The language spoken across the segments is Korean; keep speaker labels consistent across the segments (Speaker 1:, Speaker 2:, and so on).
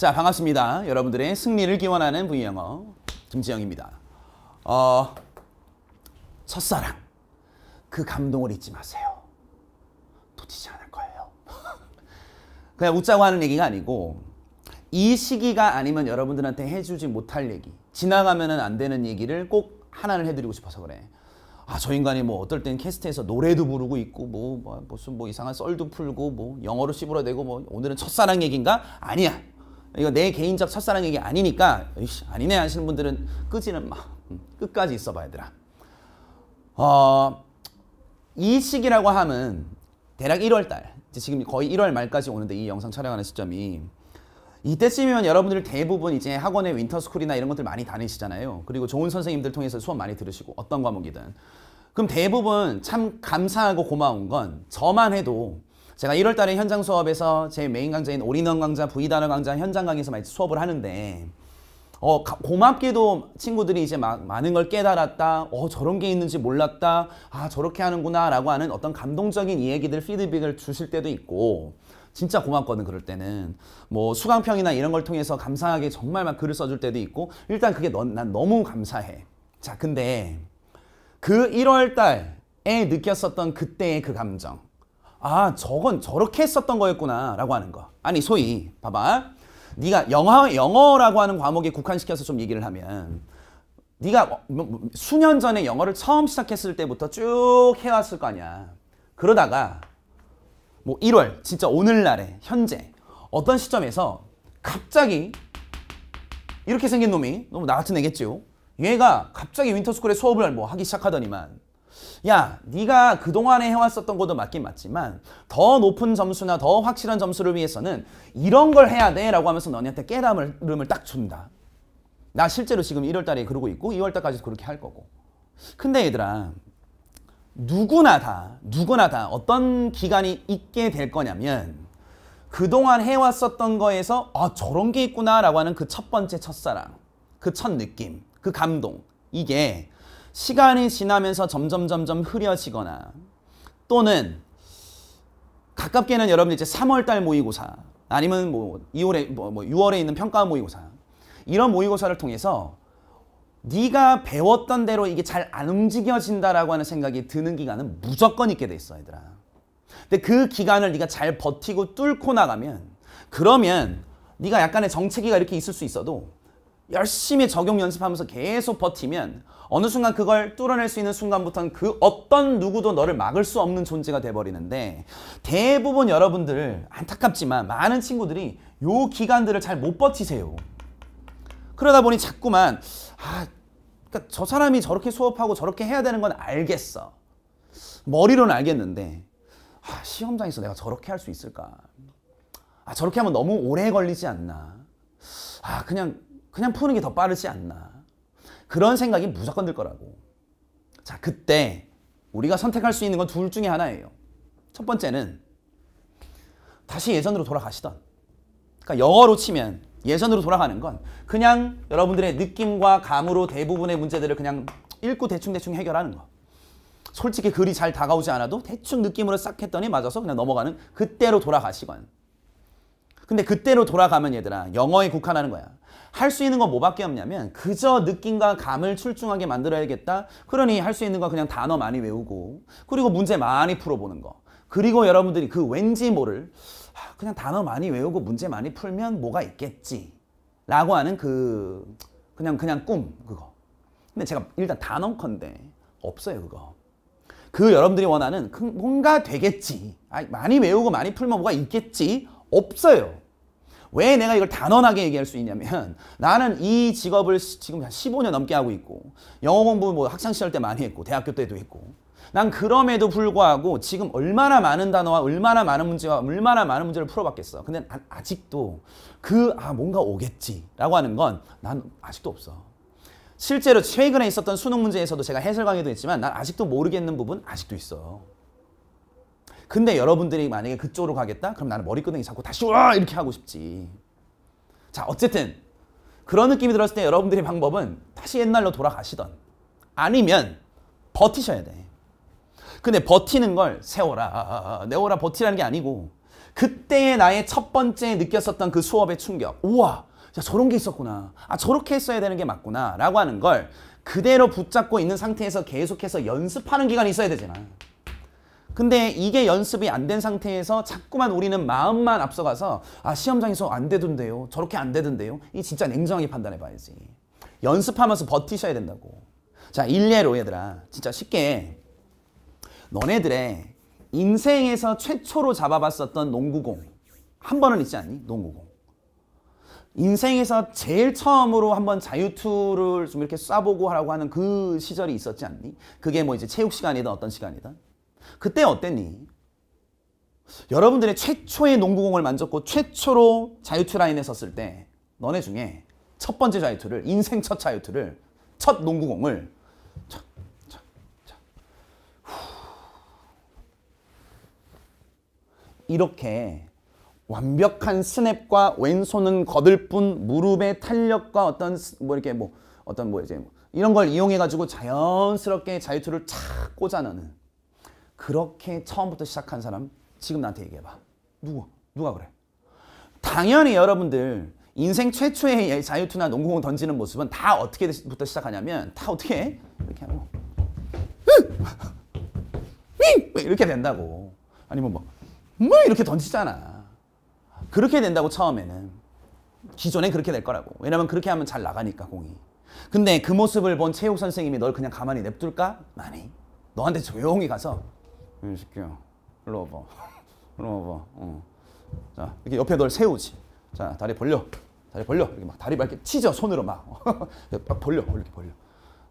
Speaker 1: 자 반갑습니다. 여러분들의 승리를 기원하는 V영어 김지영입니다. 어, 첫사랑 그 감동을 잊지 마세요. 놓치지 않을 거예요. 그냥 웃자고 하는 얘기가 아니고 이 시기가 아니면 여러분들한테 해주지 못할 얘기 지나가면 안 되는 얘기를 꼭 하나를 해드리고 싶어서 그래. 아, 저 인간이 뭐 어떨 땐 캐스트에서 노래도 부르고 있고 뭐, 뭐 무슨 뭐 이상한 썰도 풀고 뭐 영어로 씹으러 대고 뭐 오늘은 첫사랑 얘기인가? 아니야. 이거 내 개인적 첫사랑 얘기 아니니까 이씨 아니네 하시는 분들은 끄지는 마. 음, 끝까지 있어봐 야되아 어, 이 시기라고 하면 대략 1월달 지금 거의 1월 말까지 오는데 이 영상 촬영하는 시점이 이때쯤이면 여러분들 대부분 이제 학원에 윈터스쿨이나 이런 것들 많이 다니시잖아요. 그리고 좋은 선생님들 통해서 수업 많이 들으시고 어떤 과목이든 그럼 대부분 참 감사하고 고마운 건 저만 해도 제가 1월 달에 현장 수업에서 제 메인 강좌인 올인원 강좌, V단어 강좌, 현장 강의에서 많이 수업을 하는데 어, 고맙게도 친구들이 이제 마, 많은 걸 깨달았다. 어, 저런 게 있는지 몰랐다. 아, 저렇게 하는구나. 라고 하는 어떤 감동적인 이야기들, 피드백을 주실 때도 있고, 진짜 고맙거든, 그럴 때는. 뭐, 수강평이나 이런 걸 통해서 감사하게 정말 막 글을 써줄 때도 있고, 일단 그게 너, 난 너무 감사해. 자, 근데 그 1월 달에 느꼈었던 그때의 그 감정. 아 저건 저렇게 했었던 거였구나 라고 하는 거 아니 소위 봐봐 네가 영어, 영어라고 하는 과목에 국한시켜서 좀 얘기를 하면 네가 뭐, 뭐, 뭐, 수년 전에 영어를 처음 시작했을 때부터 쭉 해왔을 거 아니야 그러다가 뭐 1월 진짜 오늘날에 현재 어떤 시점에서 갑자기 이렇게 생긴 놈이 너무 나 같은 애겠죠 얘가 갑자기 윈터스쿨에 수업을 뭐 하기 시작하더니만 야 네가 그동안에 해왔었던 것도 맞긴 맞지만 더 높은 점수나 더 확실한 점수를 위해서는 이런 걸 해야 돼 라고 하면서 너한테 깨달음을 딱 준다 나 실제로 지금 1월달에 그러고 있고 2월달까지 그렇게 할 거고 근데 얘들아 누구나 다 누구나 다 어떤 기간이 있게 될 거냐면 그동안 해왔었던 거에서 아 저런 게 있구나 라고 하는 그 첫 번째 첫사랑 그 첫 느낌 그 감동 이게 시간이 지나면서 점점 점점 흐려지거나 또는 가깝게는 여러분 이제 3월달 모의고사 아니면 뭐 2월에 뭐, 뭐 6월에 있는 평가 모의고사 이런 모의고사를 통해서 네가 배웠던 대로 이게 잘 안 움직여진다라고 하는 생각이 드는 기간은 무조건 있게 돼 있어 얘들아. 근데 그 기간을 네가 잘 버티고 뚫고 나가면 그러면 네가 약간의 정체기가 이렇게 있을 수 있어도 열심히 적용 연습하면서 계속 버티면 어느 순간 그걸 뚫어낼 수 있는 순간부터는 그 어떤 누구도 너를 막을 수 없는 존재가 돼버리는데 대부분 여러분들 안타깝지만 많은 친구들이 요 기간들을 잘 못 버티세요. 그러다 보니 자꾸만 아, 그러니까 저 사람이 저렇게 수업하고 저렇게 해야 되는 건 알겠어. 머리로는 알겠는데 아, 시험장에서 내가 저렇게 할 수 있을까? 아, 저렇게 하면 너무 오래 걸리지 않나? 아, 그냥 그냥 푸는 게 더 빠르지 않나. 그런 생각이 무조건 들 거라고. 자, 그때 우리가 선택할 수 있는 건 둘 중에 하나예요. 첫 번째는 다시 예전으로 돌아가시던 그러니까 영어로 치면 예전으로 돌아가는 건 그냥 여러분들의 느낌과 감으로 대부분의 문제들을 그냥 읽고 대충대충 해결하는 거. 솔직히 글이 잘 다가오지 않아도 대충 느낌으로 싹 했더니 맞아서 그냥 넘어가는 그때로 돌아가시건 근데 그때로 돌아가면 얘들아 영어에 국한하는 거야. 할 수 있는 건 뭐밖에 없냐면 그저 느낌과 감을 출중하게 만들어야겠다. 그러니 할 수 있는 건 그냥 단어 많이 외우고 그리고 문제 많이 풀어보는 거. 그리고 여러분들이 그 왠지 모를 아, 그냥 단어 많이 외우고 문제 많이 풀면 뭐가 있겠지 라고 하는 그 그냥 그냥 꿈 그거 근데 제가 일단 단언컨대 없어요 그거 그 여러분들이 원하는 뭔가 되겠지 많이 외우고 많이 풀면 뭐가 있겠지 없어요 왜 내가 이걸 단언하게 얘기할 수 있냐면 나는 이 직업을 지금 한 15년 넘게 하고 있고 영어 공부 뭐 학창 시절 때 많이 했고 대학교 때도 했고 난 그럼에도 불구하고 지금 얼마나 많은 단어와 얼마나 많은 문제와 얼마나 많은 문제를 풀어봤겠어. 근데 아직도 그 아 뭔가 오겠지라고 하는 건 난 아직도 없어. 실제로 최근에 있었던 수능 문제에서도 제가 해설 강의도 했지만 난 아직도 모르겠는 부분 아직도 있어. 근데 여러분들이 만약에 그쪽으로 가겠다? 그럼 나는 머리끄덩이 잡고 다시 와! 이렇게 하고 싶지. 자, 어쨌든 그런 느낌이 들었을 때 여러분들의 방법은 다시 옛날로 돌아가시던 아니면 버티셔야 돼. 근데 버티는 걸 세워라, 아, 아, 아, 내워라 버티라는 게 아니고 그때의 나의 첫 번째 느꼈었던 그 수업의 충격. 우와! 야, 저런 게 있었구나. 아, 저렇게 했어야 되는 게 맞구나. 라고 하는 걸 그대로 붙잡고 있는 상태에서 계속해서 연습하는 기간이 있어야 되잖아. 근데 이게 연습이 안 된 상태에서 자꾸만 우리는 마음만 앞서가서 아 시험장에서 안 되던데요 저렇게 안 되던데요 이 진짜 냉정하게 판단해 봐야지 연습하면서 버티셔야 된다고 자 일례로 얘들아 진짜 쉽게 너네들의 인생에서 최초로 잡아봤었던 농구공 한 번은 있지 않니? 농구공 인생에서 제일 처음으로 한번 자유투를 좀 이렇게 쏴보고 하라고 하는 그 시절이 있었지 않니? 그게 뭐 이제 체육 시간이든 어떤 시간이든 그때 어땠니? 여러분들의 최초의 농구공을 만졌고 최초로 자유투 라인에 섰을 때 너네 중에 첫 번째 자유투를 인생 첫 자유투를 첫 농구공을 이렇게 완벽한 스냅과 왼손은 거들 뿐 무릎의 탄력과 어떤 뭐 이렇게 뭐 어떤 뭐 이제 뭐 이런 걸 이용해 가지고 자연스럽게 자유투를 착 꽂아넣는 그렇게 처음부터 시작한 사람 지금 나한테 얘기해봐. 누구? 누가 그래? 당연히 여러분들 인생 최초의 자유투나 농구공 던지는 모습은 다 어떻게부터 시작하냐면 다 어떻게 해? 이렇게 하고 뭐 이렇게 된다고 아니면 뭐, 뭐 이렇게 던지잖아 그렇게 된다고 처음에는 기존에 그렇게 될 거라고 왜냐면 그렇게 하면 잘 나가니까 공이 근데 그 모습을 본 체육 선생님이 널 그냥 가만히 냅둘까? 아니 너한테 조용히 가서 이 새끼야. 일로 와봐. 일로 와봐. 어. 자, 이렇게 옆에 널 세우지. 자, 다리 벌려. 다리 벌려. 이렇게 막 다리 막게 치죠. 손으로 막. 막 벌려. 이렇게 벌려.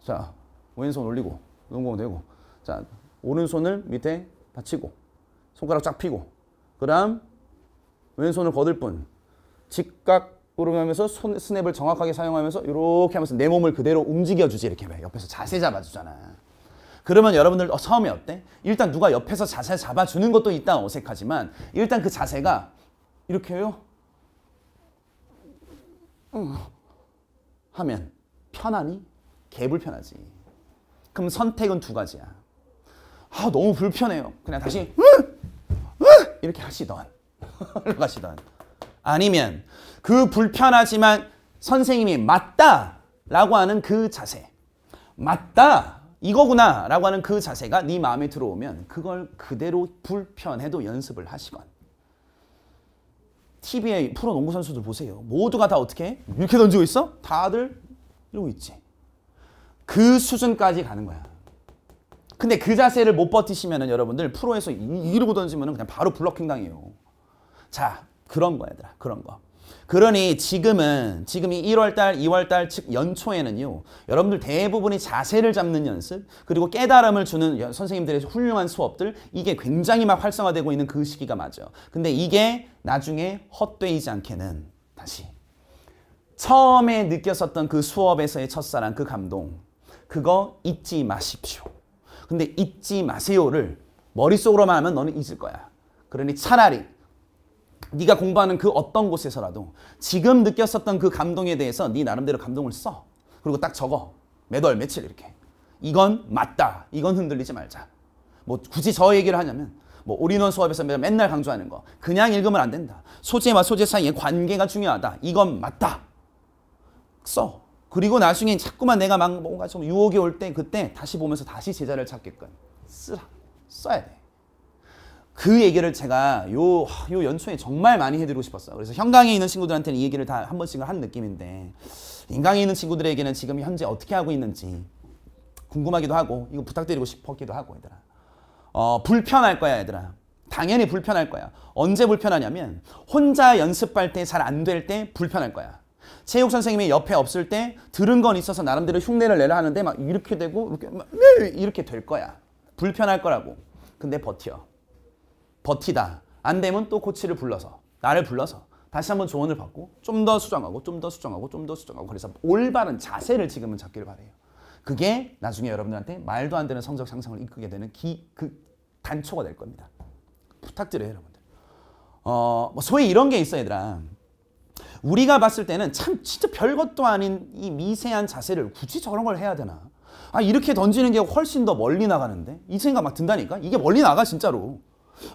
Speaker 1: 자, 왼손 올리고, 눈공 대고. 자, 오른손을 밑에 받치고, 손가락 쫙 펴고. 그 다음, 왼손을 거들 뿐. 직각으로 면서 손, 스냅을 정확하게 사용하면서 이렇게 하면서 내 몸을 그대로 움직여주지. 이렇게 봐. 옆에서 자세 잡아주잖아. 그러면 여러분들 처음에 어, 어때? 일단 누가 옆에서 자세 잡아주는 것도 일단 어색하지만 일단 그 자세가 이렇게 해요. 어. 하면 편하니? 개불편하지. 그럼 선택은 두 가지야. 아 너무 불편해요. 그냥 다시 이렇게 하시던 하시던 아니면 그 불편하지만 선생님이 맞다 라고 하는 그 자세 맞다 이거구나 라고 하는 그 자세가 네 마음에 들어오면 그걸 그대로 불편해도 연습을 하시건 TV에 프로 농구 선수들 보세요. 모두가 다 어떻게 해? 이렇게 던지고 있어? 다들 이러고 있지. 그 수준까지 가는 거야. 근데 그 자세를 못버티시면 여러분들 프로에서 이러고 던지면 그냥 바로 블러킹 당해요. 자, 그런 거 얘들아. 그런 거. 그러니 지금은 지금이 1월달, 2월달 즉 연초에는요. 여러분들 대부분이 자세를 잡는 연습 그리고 깨달음을 주는 선생님들의 훌륭한 수업들 이게 굉장히 막 활성화되고 있는 그 시기가 맞아요. 근데 이게 나중에 헛되이지 않게는 다시 처음에 느꼈었던 그 수업에서의 첫사랑 그 감동 그거 잊지 마십시오. 근데 잊지 마세요를 머릿속으로만 하면 너는 잊을 거야. 그러니 차라리 네가 공부하는 그 어떤 곳에서라도 지금 느꼈었던 그 감동에 대해서 네 나름대로 감동을 써. 그리고 딱 적어. 매달 며칠 이렇게. 이건 맞다. 이건 흔들리지 말자. 뭐 굳이 저 얘기를 하냐면 뭐 올인원 수업에서 맨날 강조하는 거. 그냥 읽으면 안 된다. 소재와 소재 사이의 관계가 중요하다. 이건 맞다. 써. 그리고 나중에 자꾸만 내가 막 뭔가 좀 유혹이 올 때 그때 다시 보면서 다시 제자를 찾게끔 쓰라. 써야 돼. 그 얘기를 제가 요, 요 연초에 정말 많이 해드리고 싶었어요. 그래서 현강에 있는 친구들한테는 이 얘기를 다 한 번씩은 한 느낌인데 인강에 있는 친구들에게는 지금 현재 어떻게 하고 있는지 궁금하기도 하고 이거 부탁드리고 싶었기도 하고 얘들아. 어, 불편할 거야 얘들아. 당연히 불편할 거야. 언제 불편하냐면 혼자 연습할 때 잘 안 될 때 불편할 거야. 체육 선생님이 옆에 없을 때 들은 건 있어서 나름대로 흉내를 내려 하는데 막 이렇게 되고 이렇게 네, 이렇게 될 거야. 불편할 거라고. 근데 버텨. 버티다. 안 되면 또 코치를 불러서 나를 불러서 다시 한번 조언을 받고 좀 더 수정하고 좀 더 수정하고 좀 더 수정하고 그래서 올바른 자세를 지금은 잡기를 바래요. 그게 나중에 여러분들한테 말도 안 되는 성적 상승을 이끌게 되는 기, 그 단초가 될 겁니다. 부탁드려요, 여러분들. 어, 뭐 소위 이런 게 있어, 얘들아. 우리가 봤을 때는 참 진짜 별것도 아닌 이 미세한 자세를 굳이 저런 걸 해야 되나. 아, 이렇게 던지는 게 훨씬 더 멀리 나가는데? 이 생각 막 든다니까? 이게 멀리 나가, 진짜로.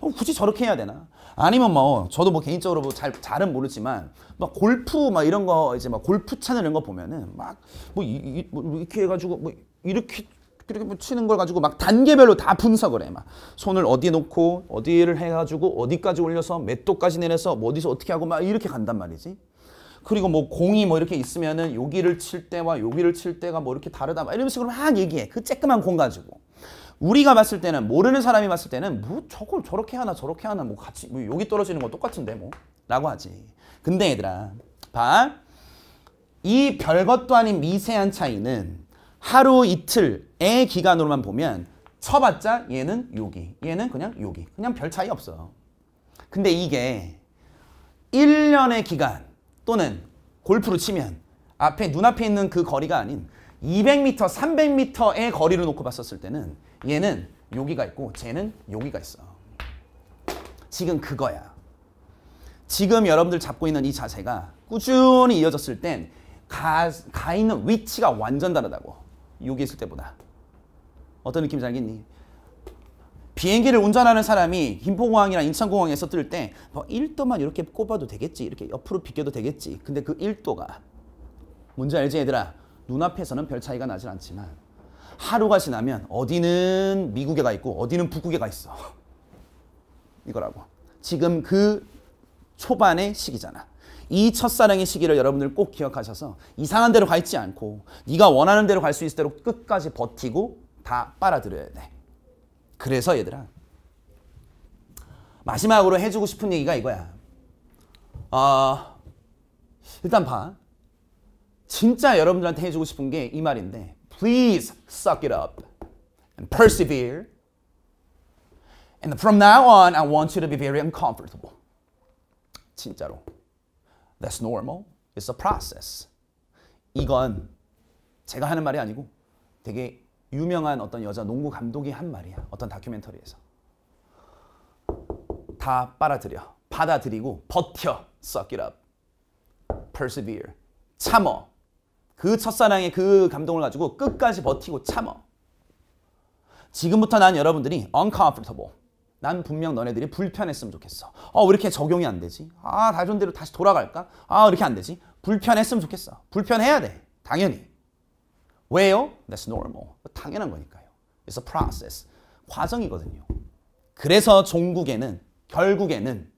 Speaker 1: 어, 굳이 저렇게 해야 되나? 아니면 뭐 저도 뭐 개인적으로 뭐잘 잘은 모르지만 막 골프 막 이런 거 이제 막 골프 차는 이런 거 보면은 막뭐 뭐 이렇게 해가지고 뭐 이렇게 그렇게 뭐 치는 걸 가지고 막 단계별로 다 분석을 해. 막 손을 어디 놓고 어디를 해가지고 어디까지 올려서 몇 도까지 내려서 뭐 어디서 어떻게 하고 막 이렇게 간단 말이지. 그리고 뭐 공이 뭐 이렇게 있으면은 여기를 칠 때와 여기를 칠 때가 뭐 이렇게 다르다 막 이런 식으로 막 얘기해. 그 쬐끄만 공 가지고. 우리가 봤을 때는 모르는 사람이 봤을 때는 뭐 저걸 저렇게 하나 저렇게 하나 뭐 같이 뭐 여기 떨어지는 거 똑같은데 뭐 라고 하지. 근데 얘들아 봐. 이 별것도 아닌 미세한 차이는 하루 이틀의 기간으로만 보면 쳐봤자 얘는 여기 얘는 그냥 여기 그냥 별 차이 없어. 근데 이게 1년의 기간 또는 골프로 치면 앞에 눈앞에 있는 그 거리가 아닌 200m, 300m의 거리를 놓고 봤었을 때는 얘는 여기가 있고 쟤는 여기가 있어. 지금 그거야. 지금 여러분들 잡고 있는 이 자세가 꾸준히 이어졌을 땐 가, 가 있는 위치가 완전 다르다고. 여기 있을 때보다. 어떤 느낌인 알겠니? 비행기를 운전하는 사람이 김포공항이나 인천공항에서 뜰때뭐 1도만 이렇게 꼽아도 되겠지 이렇게 옆으로 비껴도 되겠지 근데 그 1도가 뭔지 알지 얘들아 눈앞에서는 별 차이가 나진 않지만 하루가 지나면 어디는 미국에 가 있고 어디는 북극에 가 있어. 이거라고. 지금 그 초반의 시기잖아. 이 첫사랑의 시기를 여러분들 꼭 기억하셔서 이상한 대로 갈지 않고 네가 원하는 대로 갈 수 있을 대로 끝까지 버티고 다 빨아들여야 돼. 그래서 얘들아 마지막으로 해주고 싶은 얘기가 이거야. 어, 일단 봐. 진짜 여러분들한테 해주고 싶은 게 이 말인데 Please suck it up and persevere. And from now on, I want you to be very uncomfortable. 진짜로. That's normal. It's a process. 이건 제가 하는 말이 아니고 되게 유명한 어떤 여자 농구 감독이 한 말이야. 어떤 다큐멘터리에서. 다 빨아들여. 받아들이고 버텨. Suck it up. Persevere. 참어. 그 첫사랑의 그 감동을 가지고 끝까지 버티고 참어. 지금부터 난 여러분들이 uncomfortable. 난 분명 너네들이 불편했으면 좋겠어. 어, 왜 이렇게 적용이 안 되지? 아, 다존대로 다시 돌아갈까? 아, 이렇게 안 되지? 불편했으면 좋겠어. 불편해야 돼. 당연히. 왜요? That's normal. 당연한 거니까요. It's a process. 과정이거든요. 그래서 종국에는, 결국에는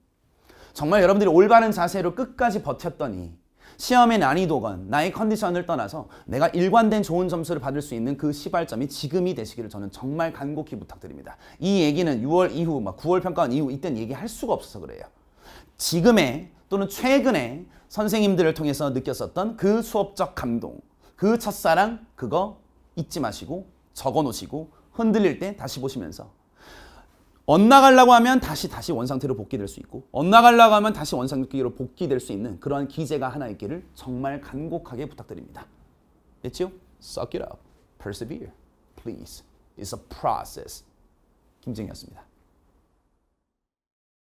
Speaker 1: 정말 여러분들이 올바른 자세로 끝까지 버텼더니 시험의 난이도건 나의 컨디션을 떠나서 내가 일관된 좋은 점수를 받을 수 있는 그 시발점이 지금이 되시기를 저는 정말 간곡히 부탁드립니다. 이 얘기는 6월 이후, 막 9월 평가원 이후 이땐 얘기할 수가 없어서 그래요. 지금의 또는 최근에 선생님들을 통해서 느꼈었던 그 수업적 감동, 그 첫사랑 그거 잊지 마시고 적어 놓으시고 흔들릴 때 다시 보시면서 엇나가려고 하면 다시 다시 원상태로 복귀될 수 있고 엇나가려고 하면 다시 원상태로 복귀될 수 있는 그러한 기재가 하나 있기를 정말 간곡하게 부탁드립니다. 됐죠? Suck it up. Persevere. Please. It's a process. 김정이었습니다.